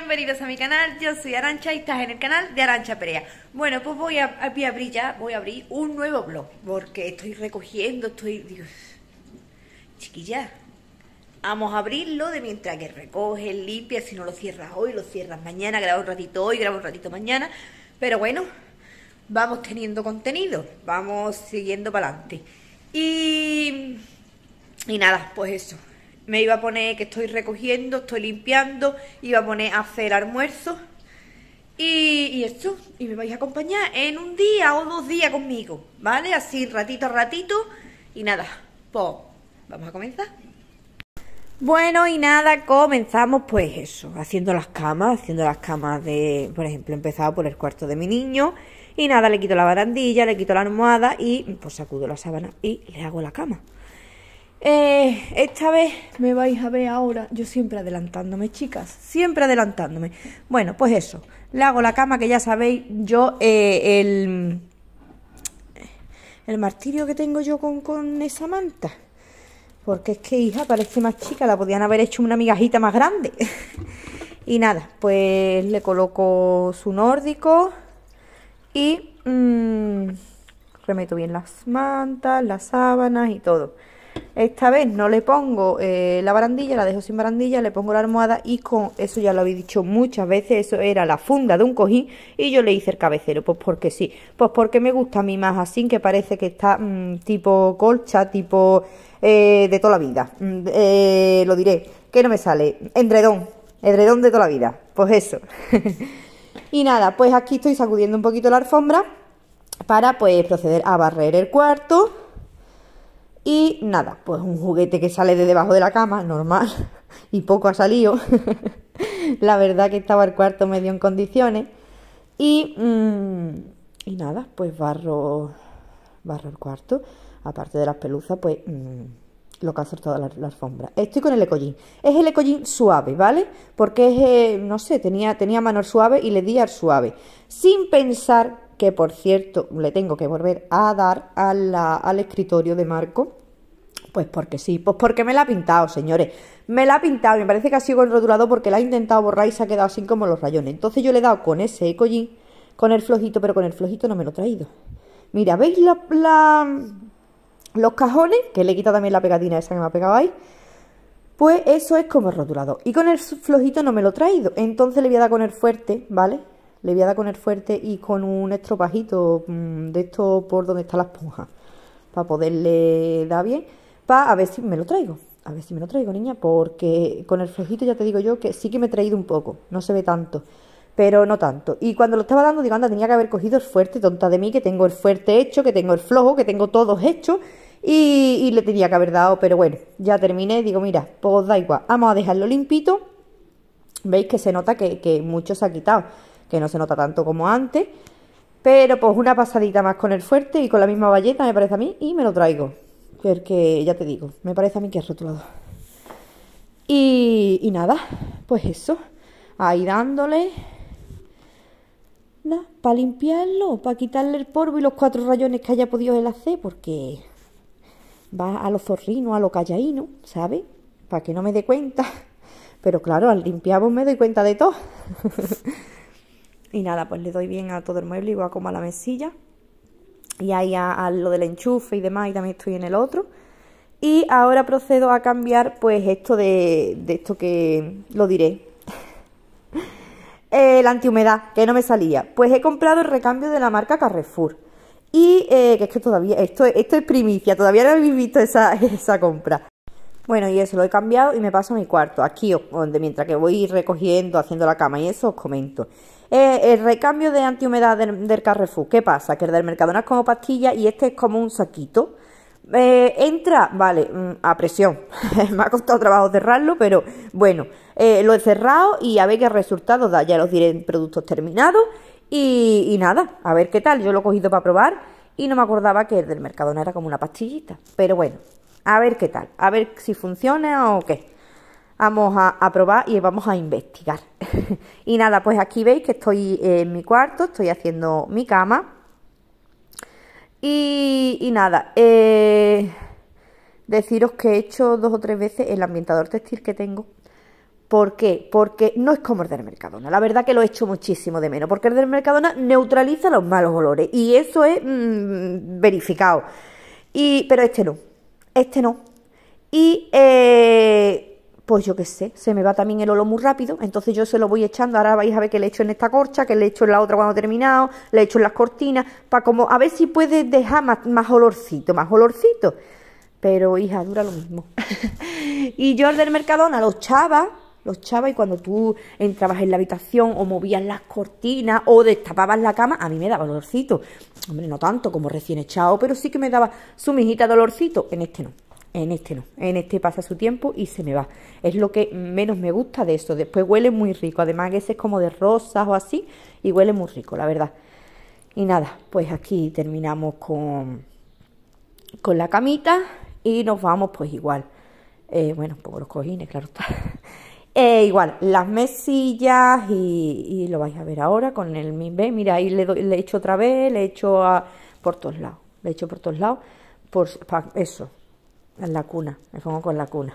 bienvenidos a mi canal, yo soy Arancha y estás en el canal de Arancha Perea. Bueno, pues voy a, abrir ya, voy a abrir un nuevo blog, porque estoy recogiendo, estoy... Dios, chiquilla, vamos a abrirlo de mientras que recoges, limpias, si no lo cierras hoy, lo cierras mañana, graba un ratito hoy, graba un ratito mañana, pero bueno, vamos teniendo contenido, vamos siguiendo para adelante. Y... Y nada, pues eso, me iba a poner que estoy recogiendo, estoy limpiando, iba a poner a hacer almuerzo. Y, esto, y me vais a acompañar en un día o dos días conmigo, ¿vale? Así ratito a ratito. Y nada, pues vamos a comenzar. Bueno, y nada, comenzamos pues eso, haciendo las camas, haciendo las camas de, por ejemplo, he empezado por el cuarto de mi niño y nada, le quito la barandilla, le quito la almohada y pues sacudo la sábana y le hago la cama. Eh, esta vez me vais a ver ahora, yo siempre adelantándome, chicas, siempre adelantándome. Bueno, pues eso, le hago la cama que ya sabéis, yo eh, el, martirio que tengo yo con, con esa manta. Porque es que, hija, parece más chica, la podían haber hecho una migajita más grande. y nada, pues le coloco su nórdico y mm, remeto bien las mantas, las sábanas y todo. Esta vez no le pongo eh, la barandilla, la dejo sin barandilla, le pongo la almohada y con eso ya lo habéis dicho muchas veces, eso era la funda de un cojín y yo le hice el cabecero, pues porque sí, pues porque me gusta a mí más así, que parece que está mm, tipo colcha, tipo eh, de toda la vida, mm, eh, lo diré, que no me sale, endredón, edredón de toda la vida, pues eso. y nada, pues aquí estoy sacudiendo un poquito la alfombra para pues proceder a barrer el cuarto y nada, pues un juguete que sale de debajo de la cama, normal, y poco ha salido. la verdad que estaba el cuarto medio en condiciones. Y, mm, y nada, pues barro, barro el cuarto. Aparte de las peluzas, pues mm, lo que toda la, alfombra. Estoy con el ecollín. Es el ecollín suave, ¿vale? Porque es, eh, no sé, tenía, tenía mano suave y le di al suave. Sin pensar que por cierto le tengo que volver a dar al escritorio de Marco. Pues porque sí, pues porque me la ha pintado, señores. Me la ha pintado, me parece que ha sido el rotulado. porque la ha intentado borrar y se ha quedado así como los rayones. Entonces yo le he dado con ese collín, con el flojito, pero con el flojito no me lo he traído. Mira, ¿veis la, los cajones? Que le he quitado también la pegatina esa que me ha pegado ahí. Pues eso es como el rotulador. Y con el flojito no me lo he traído. Entonces le voy a dar con el fuerte, ¿vale? le voy a dar con el fuerte y con un estropajito mm, de esto por donde está la esponja, para poderle dar bien, para a ver si me lo traigo. A ver si me lo traigo, niña, porque con el flojito ya te digo yo que sí que me he traído un poco, no se ve tanto, pero no tanto. Y cuando lo estaba dando, digo, anda, tenía que haber cogido el fuerte, tonta de mí, que tengo el fuerte hecho, que tengo el flojo, que tengo todos hechos, y, le tenía que haber dado, pero bueno, ya terminé, digo, mira, pues da igual, vamos a dejarlo limpito, veis que se nota que mucho se ha quitado que no se nota tanto como antes. Pero pues una pasadita más con el fuerte y con la misma valleta, me parece a mí, y me lo traigo. Porque ya te digo, me parece a mí que es rotulado Y, y nada, pues eso. Ahí dándole. Nada, para limpiarlo, para quitarle el polvo y los cuatro rayones que haya podido el hacer, porque va a lo zorrino, a lo callaíno, ¿sabes? Para que no me dé cuenta. Pero claro, al limpiar me doy cuenta de todo. Y nada, pues le doy bien a todo el mueble, igual como a la mesilla. Y ahí a, lo del enchufe y demás, y también estoy en el otro. Y ahora procedo a cambiar pues esto de, esto que lo diré. Eh, la antihumedad, que no me salía. Pues he comprado el recambio de la marca Carrefour. Y eh, que es que todavía, esto, esto es primicia, todavía no habéis visto esa, esa compra. Bueno, y eso lo he cambiado y me paso a mi cuarto, aquí donde mientras que voy recogiendo, haciendo la cama y eso os comento el recambio de antihumedad del, Carrefour, ¿qué pasa? Que el del Mercadona es como pastilla y este es como un saquito. Eh, entra, vale, mm, a presión. Me ha costado trabajo cerrarlo, pero bueno, eh, lo he cerrado y a ver qué resultado da. Ya los diré en productos terminados. Y, y nada, a ver qué tal. Yo lo he cogido para probar y no me acordaba que el del Mercadona era como una pastillita. Pero bueno, a ver qué tal, a ver si funciona o qué vamos a, probar y vamos a investigar. y nada, pues aquí veis que estoy en mi cuarto, estoy haciendo mi cama. Y, nada, eh, deciros que he hecho dos o tres veces el ambientador textil que tengo. ¿Por qué? Porque no es como el del Mercadona. La verdad que lo he hecho muchísimo de menos. Porque el del Mercadona neutraliza los malos olores. Y eso es mm, verificado. pero este no. Este no. Y eh, pues yo qué sé, se me va también el olor muy rápido, entonces yo se lo voy echando, ahora vais a ver que le echo en esta corcha, que le echo en la otra cuando he terminado, le echo en las cortinas, para como a ver si puede dejar más, olorcito, más olorcito. Pero hija, dura lo mismo. y yo al del Mercadona los chava, los echaba y cuando tú entrabas en la habitación o movías las cortinas o destapabas la cama, a mí me daba olorcito. Hombre, no tanto como recién echado, pero sí que me daba su mijita olorcito. en este no. En este no, en este pasa su tiempo y se me va. Es lo que menos me gusta de eso. Después huele muy rico, además que ese es como de rosas o así y huele muy rico, la verdad. Y nada, pues aquí terminamos con, con la camita y nos vamos pues igual. Eh, bueno bueno, poco los cojines, claro eh, igual, las mesillas y, lo vais a ver ahora con el MIMBE. Mira, ahí le, he hecho otra vez, le he hecho por todos lados. Le hecho por todos lados. Por, eso, en la cuna, me pongo con la cuna,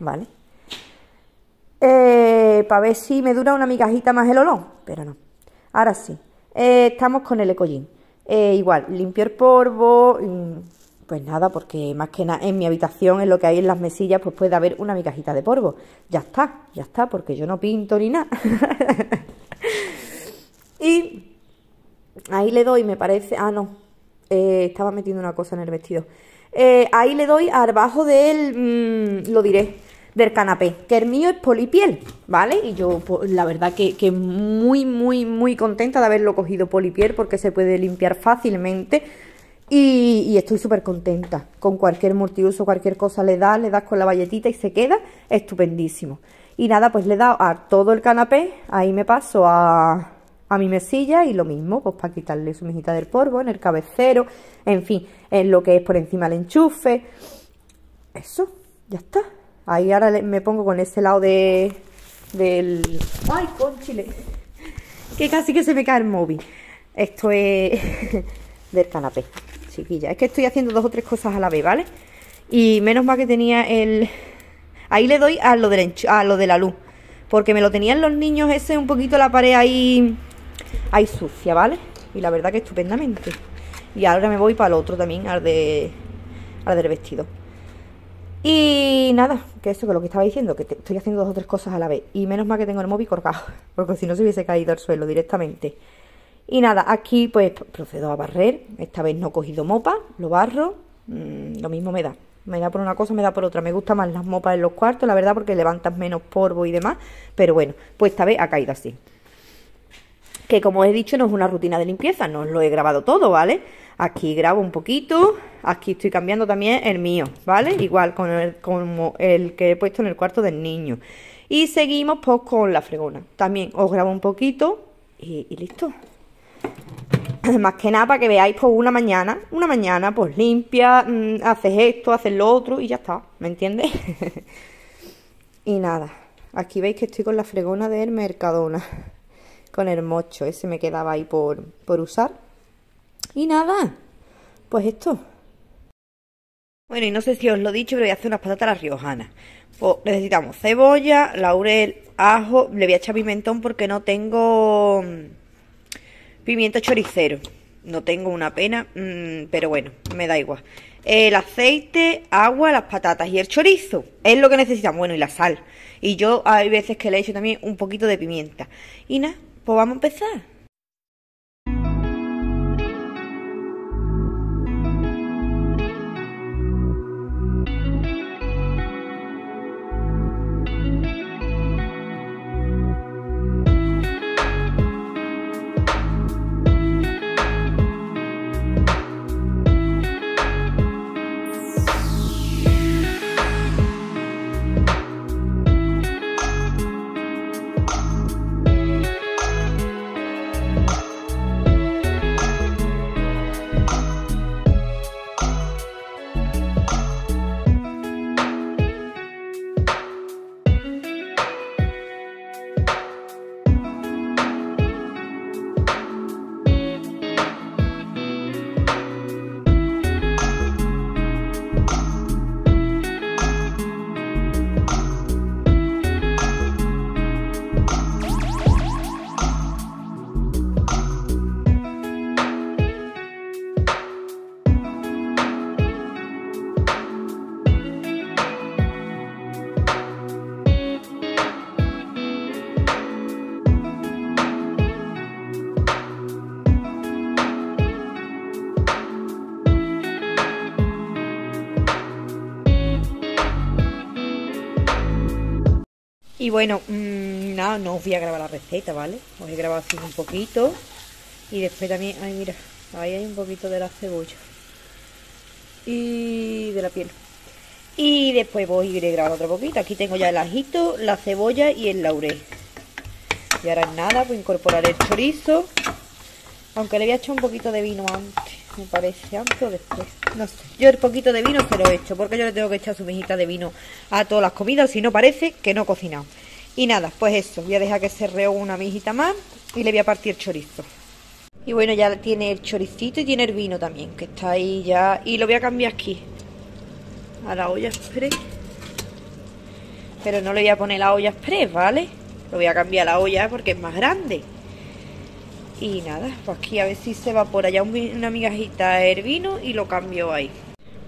¿vale? Eh, para ver si me dura una migajita más el olón, pero no. Ahora sí, eh, estamos con el ecollín. Eh, igual, limpio el polvo, mm, pues nada, porque más que nada en mi habitación, en lo que hay en las mesillas, pues puede haber una migajita de polvo. Ya está, ya está, porque yo no pinto ni nada. y ahí le doy, me parece, ah, no, estaba metiendo una cosa en el vestido. Eh, ahí le doy abajo del, mm, lo diré, del canapé, que el mío es polipiel, ¿vale? Y yo, la verdad que, muy, muy, muy contenta de haberlo cogido polipiel porque se puede limpiar fácilmente. Y, y estoy súper contenta. Con cualquier multiuso, cualquier cosa le das, le das con la valletita y se queda estupendísimo. Y nada, pues le he dado a todo el canapé. Ahí me paso a, a mi mesilla y lo mismo, pues para quitarle su mejita del polvo, en el cabecero, en fin, en lo que es por encima del enchufe. Eso, ya está. Ahí ahora me pongo con ese lado de, del... ¡Ay, con chile! Que casi que se me cae el móvil. Esto es del canapé, chiquilla. Es que estoy haciendo dos o tres cosas a la vez, ¿vale? Y menos mal que tenía el... Ahí le doy a lo, de a lo de la luz. Porque me lo tenían los niños ese un poquito la pared ahí hay sucia, ¿vale? Y la verdad que estupendamente. Y ahora me voy para el otro también, al, de, al del vestido. Y nada, que eso que lo que estaba diciendo, que estoy haciendo dos o tres cosas a la vez. Y menos mal que tengo el móvil colgado, porque si no se hubiese caído al suelo directamente. Y nada, aquí pues procedo a barrer. Esta vez no he cogido mopa, lo barro. Mm, lo mismo me da. Me da por una cosa, me da por otra. Me gustan más las mopas en los cuartos, la verdad, porque levantas menos polvo y demás. Pero bueno, pues esta vez ha caído así que como he dicho no es una rutina de limpieza, no lo he grabado todo, ¿vale? Aquí grabo un poquito, aquí estoy cambiando también el mío, ¿vale? Igual con el, como el que he puesto en el cuarto del niño. Y seguimos pues, con la fregona. También os grabo un poquito y, listo. Más que nada para que veáis pues una mañana, una mañana pues limpia, mm, haces esto, haces lo otro y ya está, ¿me entiendes? y nada, aquí veis que estoy con la fregona del Mercadona con el mocho. Ese me quedaba ahí por, usar. Y nada, pues esto. Bueno, y no sé si os lo he dicho, pero voy a hacer unas patatas a la riojana. Pues necesitamos cebolla, laurel, ajo. Le voy a echar pimentón porque no tengo mm, pimiento choricero. No tengo una pena, mm, pero bueno, me da igual. El aceite, agua, las patatas y el chorizo. Es lo que necesitan. Bueno, y la sal. Y yo hay veces que le echo también un poquito de pimienta. Y nada, pues vamos a empezar. Y bueno, mm, nada, no os voy a grabar la receta, ¿vale? Os he grabado así un poquito. Y después también, ay mira, ahí hay un poquito de la cebolla. Y de la piel. Y después voy a grabar grabar otro poquito. Aquí tengo ya el ajito, la cebolla y el laurel. Y ahora nada, voy pues a incorporar el chorizo. Aunque le había hecho un poquito de vino antes me parece antes o después. No sé. Yo el poquito de vino se lo he hecho, porque yo le tengo que echar su mejita de vino a todas las comidas, si no parece que no he cocinado. Y nada, pues eso, voy a dejar que se reúna una mijita más y le voy a partir chorizo. Y bueno, ya tiene el choricito y tiene el vino también, que está ahí ya. Y lo voy a cambiar aquí, a la olla express. Pero no le voy a poner la olla express, ¿vale? Lo voy a cambiar a la olla porque es más grande. Y nada, pues aquí a ver si se va por allá una migajita de vino y lo cambio ahí.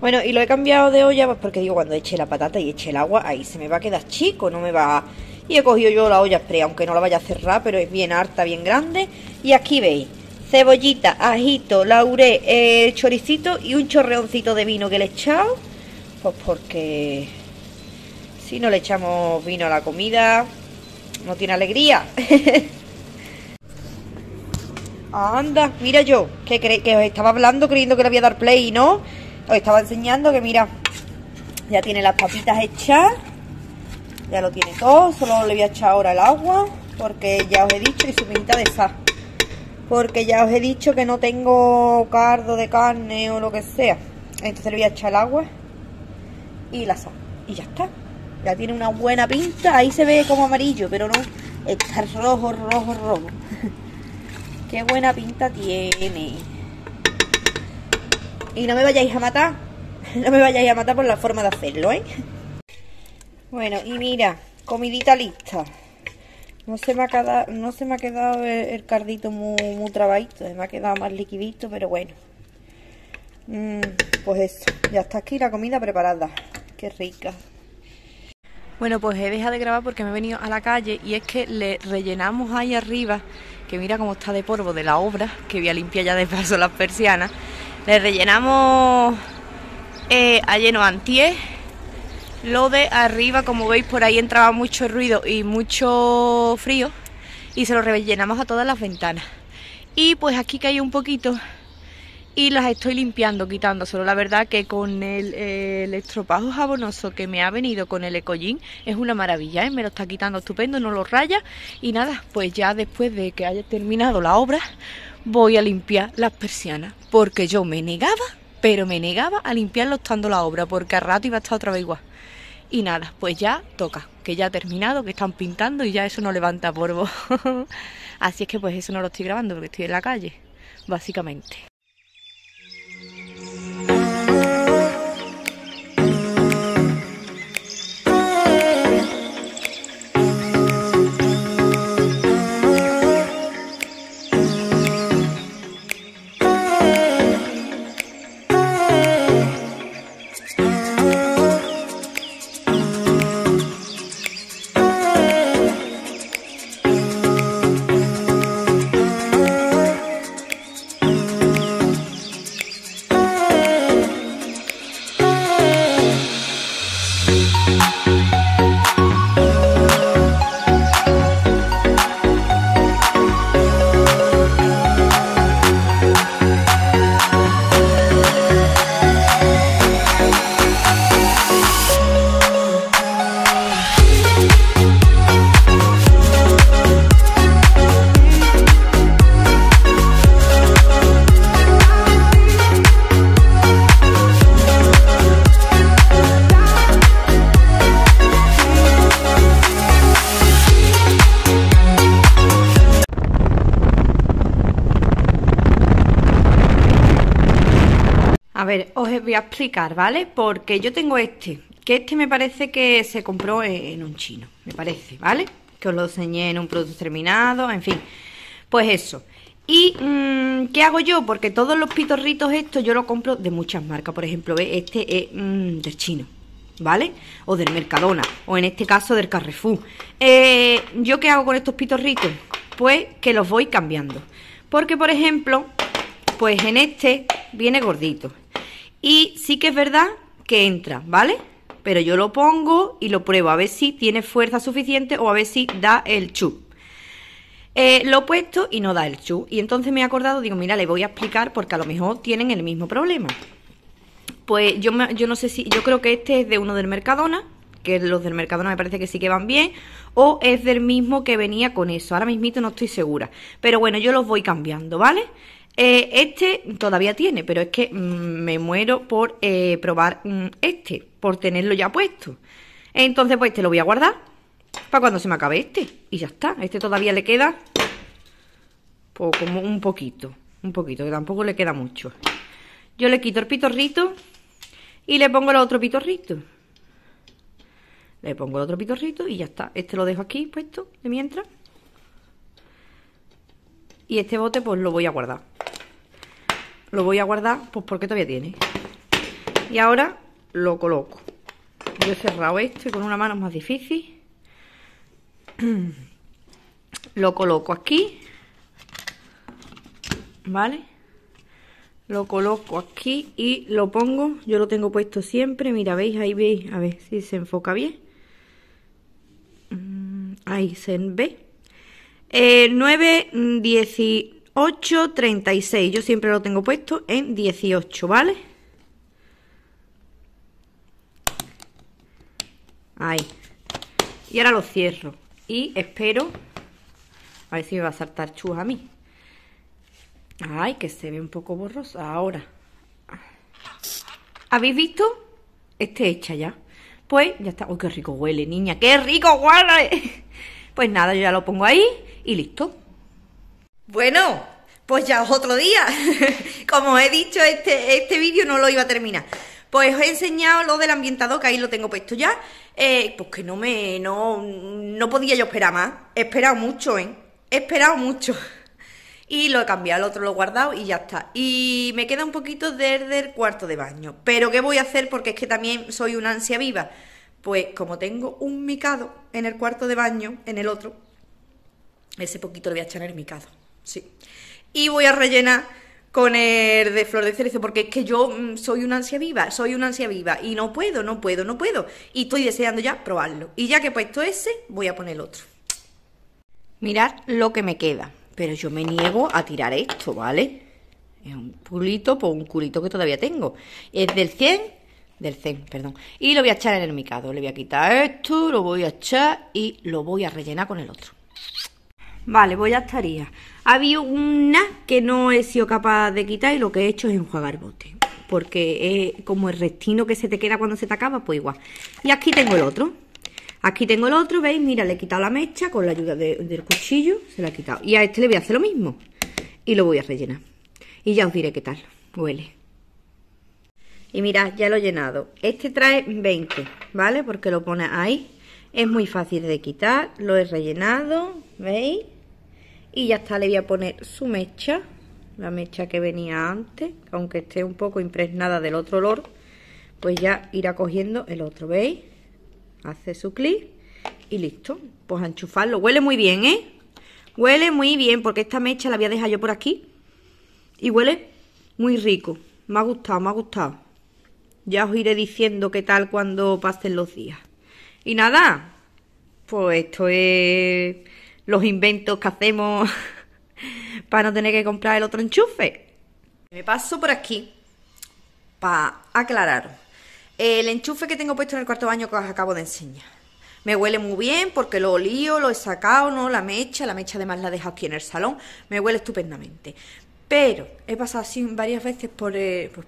Bueno, y lo he cambiado de olla pues porque digo, cuando eche la patata y eche el agua, ahí se me va a quedar chico, no me va... Y he cogido yo la olla spray, aunque no la vaya a cerrar, pero es bien harta, bien grande. Y aquí veis, cebollita, ajito, laurel, eh, choricito y un chorreoncito de vino que le he echado. Pues porque si no le echamos vino a la comida, no tiene alegría. Anda, mira yo, que, os estaba hablando creyendo que le voy a dar play y no. Os estaba enseñando que mira, ya tiene las papitas hechas. Ya lo tiene todo, solo le voy a echar ahora el agua, porque ya os he dicho, y su pinta de sal. Porque ya os he dicho que no tengo cardo de carne o lo que sea. Entonces le voy a echar el agua y la sal. Y ya está. Ya tiene una buena pinta. Ahí se ve como amarillo, pero no. Está rojo, rojo, rojo. Qué buena pinta tiene. Y no me vayáis a matar. No me vayáis a matar por la forma de hacerlo, ¿eh? Bueno, y mira, comidita lista. No se me ha quedado, no se me ha quedado el, cardito muy, muy Se me ha quedado más liquidito, pero bueno. Mm, pues eso, ya está aquí la comida preparada. Qué rica. Bueno, pues he dejado de grabar porque me he venido a la calle y es que le rellenamos ahí arriba que mira cómo está de polvo de la obra, que voy a limpiar ya de paso las persianas. Le rellenamos eh, a lleno antier. Lo de arriba, como veis, por ahí entraba mucho ruido y mucho frío. Y se lo rellenamos a todas las ventanas. Y pues aquí cae un poquito y las estoy limpiando, quitando, solo La verdad que con eh, el, estropajo jabonoso que me ha venido con el ecollín es una maravilla, ¿eh? me lo está quitando estupendo, no lo raya y nada, pues ya después de que haya terminado la obra voy a limpiar las persianas porque yo me negaba, pero me negaba a limpiarlo estando la obra porque a rato iba a estar otra vez igual. Y nada, pues ya toca, que ya ha terminado, que están pintando y ya eso no levanta polvo. Así es que pues eso no lo estoy grabando porque estoy en la calle, básicamente. voy a explicar, ¿vale? Porque yo tengo este, que este me parece que se compró e-, en un chino, me parece, ¿vale? Que os lo enseñé en un producto terminado, en fin, pues eso. ¿Y mm, qué hago yo? Porque todos los pitorritos estos yo los compro de muchas marcas, por ejemplo, este es mm, del chino, ¿vale? O del Mercadona, o en este caso del Carrefour. Eh, ¿Yo qué hago con estos pitorritos? Pues que los voy cambiando. Porque, por ejemplo, pues en este viene gordito. Y sí que es verdad que entra, ¿vale? Pero yo lo pongo y lo pruebo a ver si tiene fuerza suficiente o a ver si da el chu. Eh, lo he puesto y no da el chu. Y entonces me he acordado, digo, mira, le voy a explicar porque a lo mejor tienen el mismo problema. Pues yo, yo no sé si, yo creo que este es de uno del Mercadona, que los del Mercadona me parece que sí que van bien, o es del mismo que venía con eso. Ahora mismito no estoy segura. Pero bueno, yo los voy cambiando, ¿vale? Eh, este todavía tiene, pero es que mm, me muero por eh, probar mm, este, por tenerlo ya puesto. Entonces, pues te este lo voy a guardar para cuando se me acabe este. Y ya está. Este todavía le queda como un poquito. Un poquito, que tampoco le queda mucho. Yo le quito el pitorrito y le pongo el otro pitorrito. Le pongo el otro pitorrito y ya está. Este lo dejo aquí puesto de mientras. Y este bote pues lo voy a guardar. Lo voy a guardar pues porque todavía tiene. Y ahora lo coloco. Yo he cerrado este con una mano más difícil. lo coloco aquí. ¿Vale? Lo coloco aquí y lo pongo. Yo lo tengo puesto siempre. Mira, ¿veis? Ahí veis. A ver si se enfoca bien. Mm, ahí se ve. 9, 18, 36. Yo siempre lo tengo puesto en 18, ¿vale? Ahí. Y ahora lo cierro. Y espero... A ver si me va a saltar chus a mí. Ay, que se ve un poco borroso. Ahora. ¿Habéis visto? Este hecha ya. Pues ya está. ¡Uy, qué rico huele, niña! ¡Qué rico huele! Pues nada, yo ya lo pongo ahí y listo. Bueno, pues ya es otro día. Como os he dicho, este, este vídeo no lo iba a terminar. Pues os he enseñado lo del ambientador, que ahí lo tengo puesto ya. Eh, pues que no me. No, no podía yo esperar más. He esperado mucho, ¿eh? He esperado mucho. Y lo he cambiado, el otro lo he guardado y ya está. Y me queda un poquito desde el cuarto de baño. Pero ¿qué voy a hacer? Porque es que también soy una ansia viva. Pues como tengo un micado en el cuarto de baño, en el otro, ese poquito lo voy a echar en el micado, sí. Y voy a rellenar con el de flor de cerezo, porque es que yo mm, soy una ansia viva, soy una ansia viva, y no puedo, no puedo, no puedo. Y estoy deseando ya probarlo. Y ya que he puesto ese, voy a poner el otro. Mirad lo que me queda, pero yo me niego a tirar esto, ¿vale? Es un culito, pues un culito que todavía tengo. Es del 100, del 100, perdón. Y lo voy a echar en el micado, le voy a quitar esto, lo voy a echar y lo voy a rellenar con el otro. Vale, pues ya estaría. Ha habido una que no he sido capaz de quitar y lo que he hecho es enjuagar bote. Porque es como el restino que se te queda cuando se te acaba, pues igual. Y aquí tengo el otro. Aquí tengo el otro, ¿veis? Mira, le he quitado la mecha con la ayuda del cuchillo, se la he quitado. Y a este le voy a hacer lo mismo. Y lo voy a rellenar. Y ya os diré qué tal. Huele. Y mirad, ya lo he llenado. Este trae 20, ¿vale? Porque lo pone ahí. Es muy fácil de quitar. Lo he rellenado, ¿veis? y ya está, le voy a poner su mecha, la mecha que venía antes, aunque esté un poco impregnada del otro olor, pues ya irá cogiendo el otro, ¿veis? Hace su clic y listo, pues a enchufarlo, huele muy bien, ¿eh? Huele muy bien, porque esta mecha la voy a dejar yo por aquí y huele muy rico, me ha gustado, me ha gustado. Ya os iré diciendo qué tal cuando pasen los días. Y nada, pues esto es los inventos que hacemos para no tener que comprar el otro enchufe. Me paso por aquí para aclarar. El enchufe que tengo puesto en el cuarto baño que os acabo de enseñar. Me huele muy bien porque lo olío, lo he sacado, ¿no? La mecha, la mecha además la he dejado aquí en el salón. Me huele estupendamente. Pero he pasado así varias veces por, eh, pues,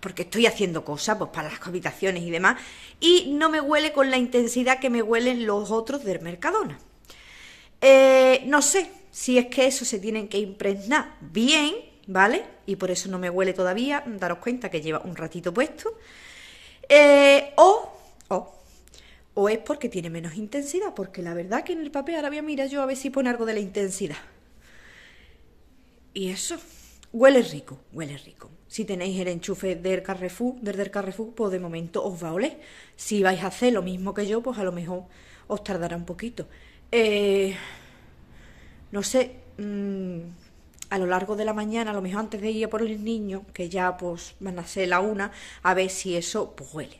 porque estoy haciendo cosas pues, para las habitaciones y demás, y no me huele con la intensidad que me huelen los otros del Mercadona. Eh, no sé si es que eso se tiene que impregnar bien, ¿vale? Y por eso no me huele todavía, daros cuenta que lleva un ratito puesto. Eh, o, o, o es porque tiene menos intensidad, porque la verdad que en el papel ahora voy a yo a ver si pone algo de la intensidad. Y eso, huele rico, huele rico. Si tenéis el enchufe del Carrefour, desde Carrefour, pues de momento os va a oler. Si vais a hacer lo mismo que yo, pues a lo mejor os tardará un poquito. Eh, no sé, mm, a lo largo de la mañana, a lo mejor antes de ir a por el niño, que ya pues van a ser la una, a ver si eso pues, huele.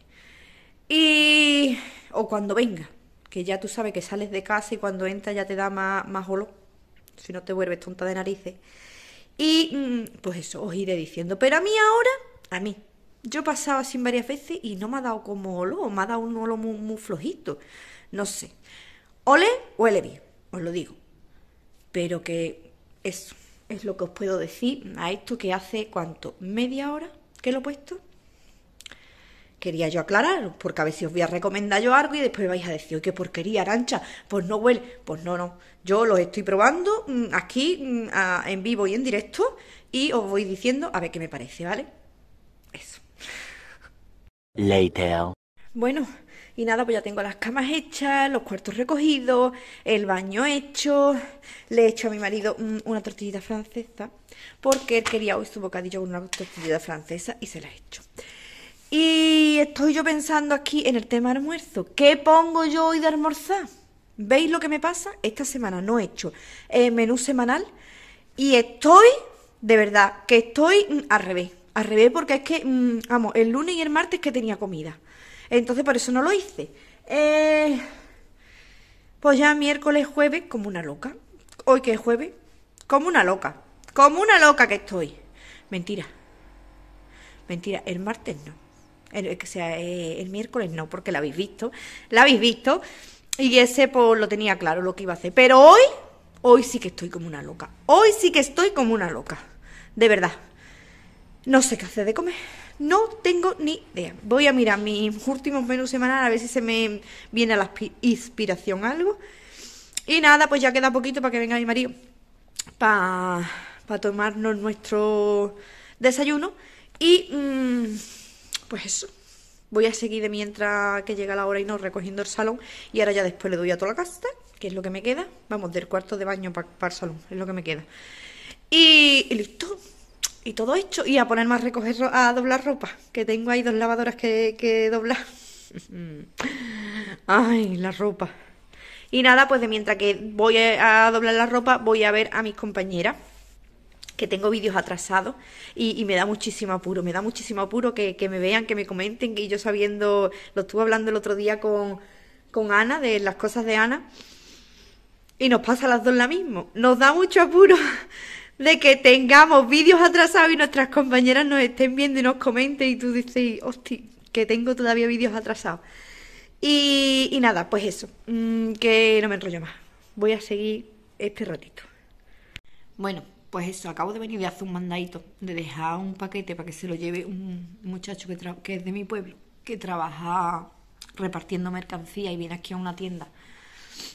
Y. o cuando venga, que ya tú sabes que sales de casa y cuando entra ya te da más, olor, si no te vuelves tonta de narices. Y mm, pues eso, os iré diciendo. Pero a mí ahora, a mí, yo he pasado así varias veces y no me ha dado como olor, me ha dado un olor muy flojito. No sé. Ole, huele bien, os lo digo. Pero que eso es lo que os puedo decir a esto que hace cuánto, media hora que lo he puesto. Quería yo aclarar, porque a veces os voy a recomendar yo algo y después vais a decir, qué porquería, arancha, pues no huele. Pues no, no. Yo lo estoy probando mm, aquí mm, en vivo y en directo y os voy diciendo a ver qué me parece, ¿vale? Eso. Later. Bueno, y nada, pues ya tengo las camas hechas, los cuartos recogidos, el baño hecho. Le he hecho a mi marido una tortillita francesa, porque él quería hoy su bocadillo con una tortillita francesa y se la he hecho. Y estoy yo pensando aquí en el tema almuerzo. ¿Qué pongo yo hoy de almorzar? ¿Veis lo que me pasa? Esta semana no he hecho eh, menú semanal y estoy, de verdad, que estoy mm, al revés. Al revés porque es que, mm, vamos, el lunes y el martes que tenía comida. Entonces por eso no lo hice. Eh, pues ya miércoles, jueves, como una loca. Hoy que es jueves, como una loca. Como una loca que estoy. Mentira. Mentira, el martes no. El, sea, eh, el miércoles no, porque la habéis visto. La habéis visto. Y ese pues lo tenía claro lo que iba a hacer. Pero hoy, hoy sí que estoy como una loca. Hoy sí que estoy como una loca. De verdad. No sé qué hacer de comer. No tengo ni idea. Voy a mirar mis últimos menús semanales a ver si se me viene a la inspiración algo. Y nada, pues ya queda poquito para que venga mi marido para tomarnos nuestro desayuno. Y mm, pues eso. Voy a seguir de mientras que llega la hora y no recogiendo el salón. Y ahora ya después le doy a toda la casta, que es lo que me queda. Vamos, del cuarto de baño para el salón, es lo que me queda. y listo y todo hecho. Y a ponerme a recoger, a doblar ropa, que tengo ahí dos lavadoras que, que doblar. Ay, la ropa. Y nada, pues de mientras que voy a doblar la ropa, voy a ver a mis compañeras, que tengo vídeos atrasados, y, me da muchísimo apuro, me da muchísimo apuro que, me vean, que me comenten, que yo sabiendo, lo estuve hablando el otro día con, con Ana, de las cosas de Ana, y nos pasa las dos la mismo. Nos da mucho apuro de que tengamos vídeos atrasados y nuestras compañeras nos estén viendo y nos comenten y tú dices, hostia, que tengo todavía vídeos atrasados. Y, y, nada, pues eso, mm, que no me enrollo más. Voy a seguir este ratito. Bueno, pues eso, acabo de venir de hacer un mandadito, de dejar un paquete para que se lo lleve un muchacho que, que es de mi pueblo, que trabaja repartiendo mercancía y viene aquí a una tienda,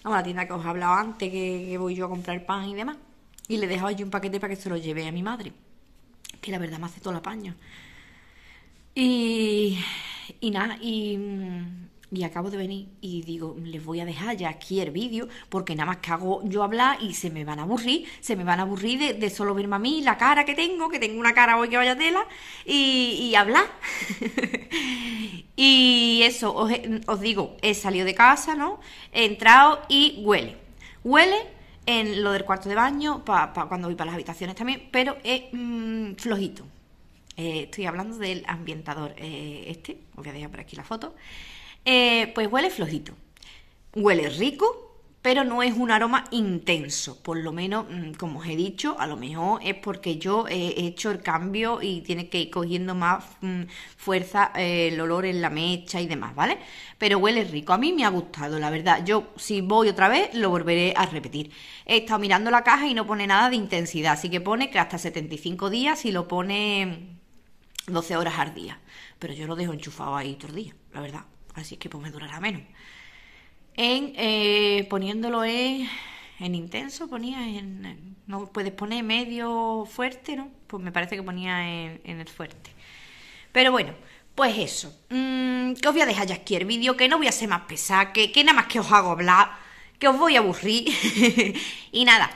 a una tienda que os he hablado antes, que voy yo a comprar pan y demás y le he dejado allí un paquete para que se lo lleve a mi madre, que la verdad me hace toda la paña. Y, y nada, y, mm, acabo de venir y digo, les voy a dejar ya aquí el vídeo porque nada más que hago yo hablar y se me van a aburrir, se me van a aburrir de, solo verme a mí, la cara que tengo, que tengo una cara hoy que vaya tela, y, hablar. y eso, os, os digo, he salido de casa, ¿no? He entrado y huele. Huele en lo del cuarto de baño, cuando voy para las habitaciones también, pero es mm, flojito. Eh, estoy hablando del ambientador eh, este, os voy a dejar por aquí la foto. Eh, pues huele flojito. Huele rico, pero no es un aroma intenso. Por lo menos, mm, como os he dicho, a lo mejor es porque yo he hecho el cambio y tiene que ir cogiendo más mm, fuerza eh, el olor en la mecha y demás, ¿vale? Pero huele rico. A mí me ha gustado, la verdad. Yo, si voy otra vez, lo volveré a repetir. He estado mirando la caja y no pone nada de intensidad, así que pone que hasta 75 días y lo pone 12 mm, horas al día. Pero yo lo dejo enchufado ahí todo el día, la verdad. Así que pues me durará menos en eh, poniéndolo en, en intenso, ponía en, no puedes poner medio fuerte, ¿no? Pues me parece que ponía en, el fuerte. Pero bueno, pues eso. Mm, que os voy a dejar ya aquí el vídeo, que no voy a ser más pesada, que, que nada más que os hago hablar, que os voy a aburrir. y nada,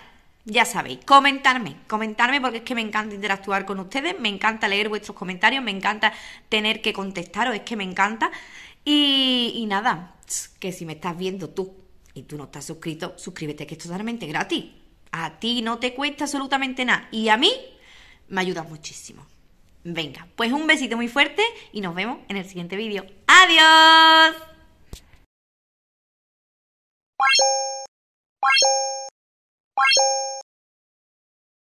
ya sabéis, comentarme, comentarme porque es que me encanta interactuar con ustedes, me encanta leer vuestros comentarios, me encanta tener que contestaros, es que me encanta. Y, nada, que si me estás viendo tú y tú no estás suscrito, suscríbete, que es totalmente gratis. A ti no te cuesta absolutamente nada. Y a mí me ayudas muchísimo. Venga, pues un besito muy fuerte y nos vemos en el siguiente vídeo. ¡Adiós!